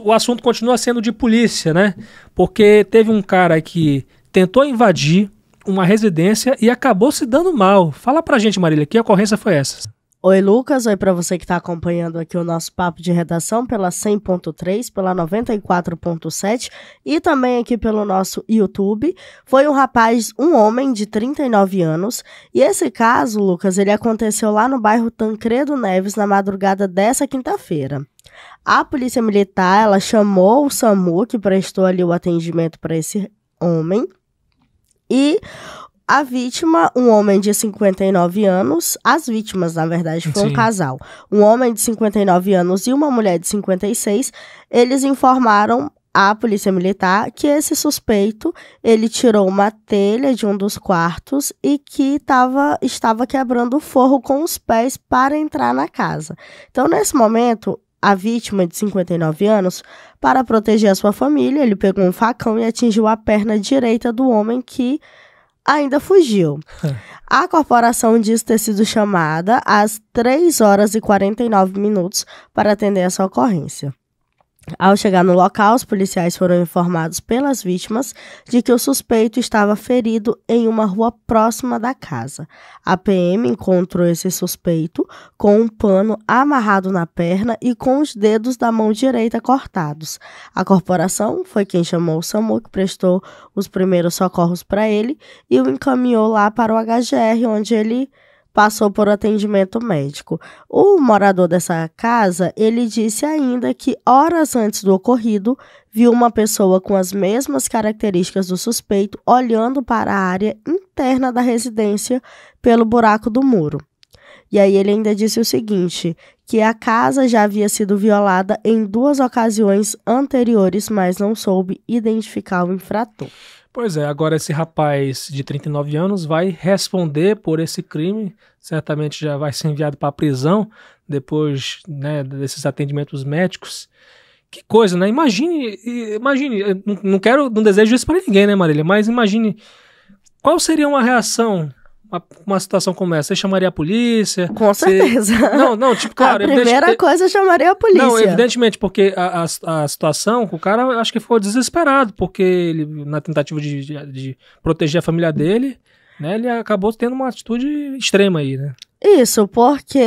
o assunto continua sendo de polícia, né? Porque teve um cara que tentou invadir uma residência e acabou se dando mal. Fala pra gente, Marília, que ocorrência foi essa? Oi, Lucas. Oi para você que está acompanhando aqui o nosso papo de redação pela 100.3, pela 94.7 e também aqui pelo nosso YouTube. Foi um rapaz, um homem de 39 anos. E esse caso, Lucas, ele aconteceu lá no bairro Tancredo Neves na madrugada dessa quinta-feira. A polícia militar, ela chamou o SAMU, que prestou ali o atendimento para esse homem. E a vítima, um homem de 59 anos, as vítimas, na verdade, foi Sim. um casal. Um homem de 59 anos e uma mulher de 56, eles informaram à polícia militar que esse suspeito, ele tirou uma telha de um dos quartos e que tava, estava quebrando o forro com os pés para entrar na casa. Então, nesse momento, a vítima, de 59 anos, para proteger a sua família, ele pegou um facão e atingiu a perna direita do homem que ainda fugiu. A corporação diz ter sido chamada às 3 horas e 49 minutos para atender essa ocorrência. Ao chegar no local, os policiais foram informados pelas vítimas de que o suspeito estava ferido em uma rua próxima da casa. A PM encontrou esse suspeito com um pano amarrado na perna e com os dedos da mão direita cortados. A corporação foi quem chamou o SAMU, que prestou os primeiros socorros para ele e o encaminhou lá para o HGR, onde ele passou por atendimento médico. O morador dessa casa, ele disse ainda que horas antes do ocorrido, viu uma pessoa com as mesmas características do suspeito olhando para a área interna da residência pelo buraco do muro. E aí ele ainda disse o seguinte, que a casa já havia sido violada em duas ocasiões anteriores, mas não soube identificar o infrator. Pois é, agora esse rapaz de 39 anos vai responder por esse crime, certamente já vai ser enviado para a prisão depois né, desses atendimentos médicos. Que coisa, né? Imagine, imagine, não quero, não desejo isso para ninguém, né, Marília? Mas imagine qual seria uma reação uma, uma situação como essa? Você chamaria a polícia? Com você... certeza. Não, não, tipo, claro. A primeira evidente... coisa eu chamaria a polícia. Não, evidentemente, porque a, a, a situação, o cara acho que ficou desesperado, porque ele, na tentativa de, de, de proteger a família dele, né, ele acabou tendo uma atitude extrema aí, né? Isso, porque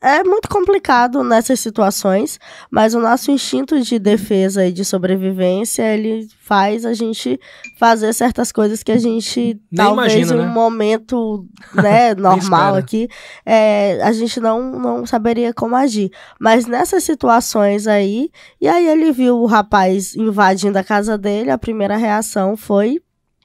é muito complicado nessas situações, mas o nosso instinto de defesa e de sobrevivência, ele faz a gente fazer certas coisas que a gente não talvez imagina, em um né? momento né, normal aqui, é, a gente não, não saberia como agir. Mas nessas situações aí, e aí ele viu o rapaz invadindo a casa dele, a primeira reação foi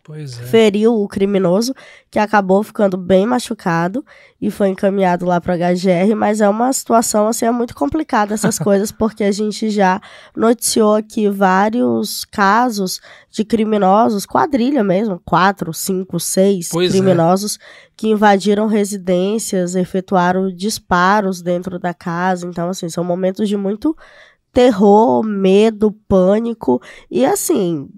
Pois é. Feriu o criminoso, que acabou ficando bem machucado e foi encaminhado lá para HGR, mas é uma situação assim, é muito complicada essas coisas, porque a gente já noticiou aqui vários casos de criminosos, quadrilha mesmo, quatro, cinco, seis pois é. criminosos é. que invadiram residências, efetuaram disparos dentro da casa, então assim, são momentos de muito terror, medo, pânico e assim,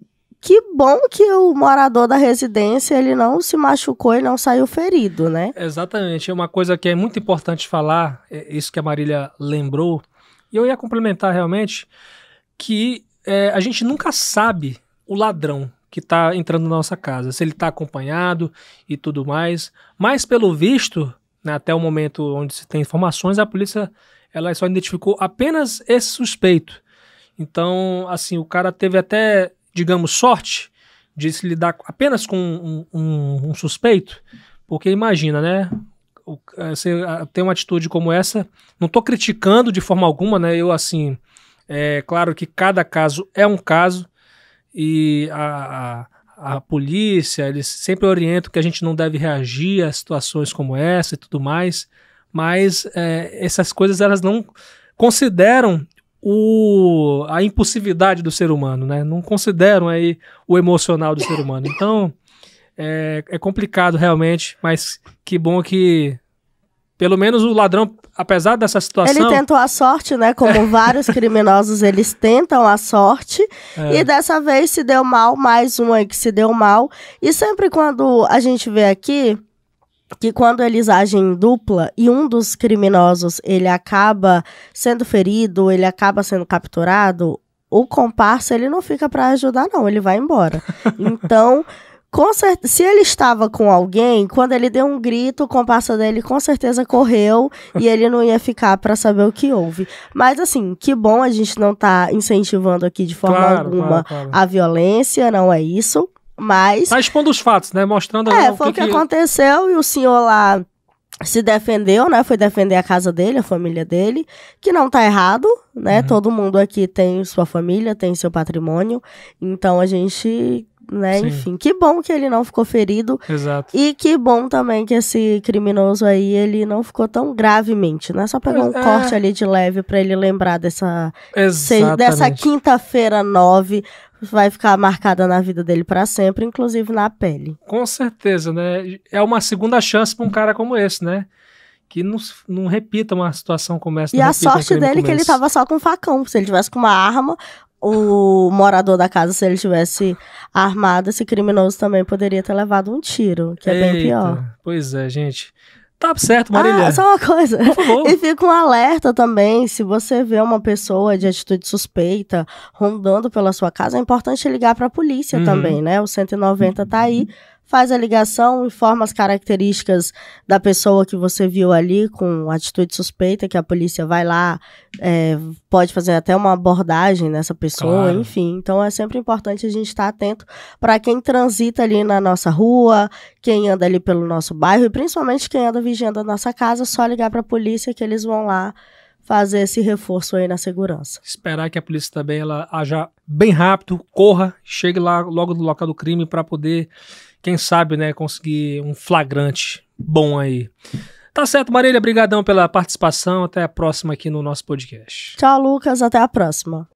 que bom que o morador da residência ele não se machucou e não saiu ferido, né? Exatamente. É uma coisa que é muito importante falar, é isso que a Marília lembrou. E eu ia complementar realmente que é, a gente nunca sabe o ladrão que está entrando na nossa casa, se ele está acompanhado e tudo mais. Mas pelo visto, né, até o momento onde se tem informações, a polícia ela só identificou apenas esse suspeito. Então, assim, o cara teve até digamos, sorte de se lidar apenas com um, um, um suspeito? Porque imagina, né? Eh, você ah, tem uma atitude como essa, não estou criticando de forma alguma, né? Eu, assim, é claro que cada caso é um caso e a, a, a polícia, eles sempre orientam que a gente não deve reagir a situações como essa e tudo mais, mas é, essas coisas elas não consideram o, a impulsividade do ser humano, né? Não consideram aí o emocional do ser humano. Então, é, é complicado realmente, mas que bom que pelo menos o ladrão, apesar dessa situação. Ele tentou a sorte, né? Como vários criminosos, eles tentam a sorte. É. E dessa vez se deu mal, mais um aí que se deu mal. E sempre quando a gente vê aqui, que quando eles agem em dupla e um dos criminosos ele acaba sendo ferido, ele acaba sendo capturado, o comparsa ele não fica para ajudar não, ele vai embora. Então, com se ele estava com alguém, quando ele deu um grito, o comparsa dele com certeza correu e ele não ia ficar para saber o que houve. Mas assim, que bom a gente não tá incentivando aqui de forma claro, alguma claro, claro. a violência, não é isso. Mas. Tá expondo os fatos, né? Mostrando. É, foi o que, que, que aconteceu e o senhor lá se defendeu, né? Foi defender a casa dele, a família dele, que não tá errado, né? Uhum. Todo mundo aqui tem sua família, tem seu patrimônio. Então a gente né? Sim. Enfim, que bom que ele não ficou ferido. Exato. E que bom também que esse criminoso aí, ele não ficou tão gravemente, né? Só pegar um é... corte ali de leve para ele lembrar dessa seis, dessa quinta-feira nove vai ficar marcada na vida dele para sempre, inclusive na pele. Com certeza, né? É uma segunda chance para um cara como esse, né? que não, não repita uma situação como essa. E a sorte dele é que ele tava só com facão. Se ele tivesse com uma arma, o morador da casa, se ele tivesse armado, esse criminoso também poderia ter levado um tiro, que é Eita, bem pior. Pois é, gente. Tá certo, Marília. Ah, só uma coisa. Por favor. E fica um alerta também, se você vê uma pessoa de atitude suspeita rondando pela sua casa, é importante ligar para a polícia uhum. também, né? O 190 tá aí. Uhum faz a ligação, informa as características da pessoa que você viu ali com atitude suspeita, que a polícia vai lá, é, pode fazer até uma abordagem nessa pessoa, claro. enfim. Então é sempre importante a gente estar tá atento para quem transita ali na nossa rua, quem anda ali pelo nosso bairro e principalmente quem anda vigiando a nossa casa, é só ligar para a polícia que eles vão lá fazer esse reforço aí na segurança. Esperar que a polícia também ela haja bem rápido, corra, chegue lá logo no local do crime para poder quem sabe, né, conseguir um flagrante bom aí. Tá certo, Marília, brigadão pela participação. Até a próxima aqui no nosso podcast. Tchau, Lucas, até a próxima.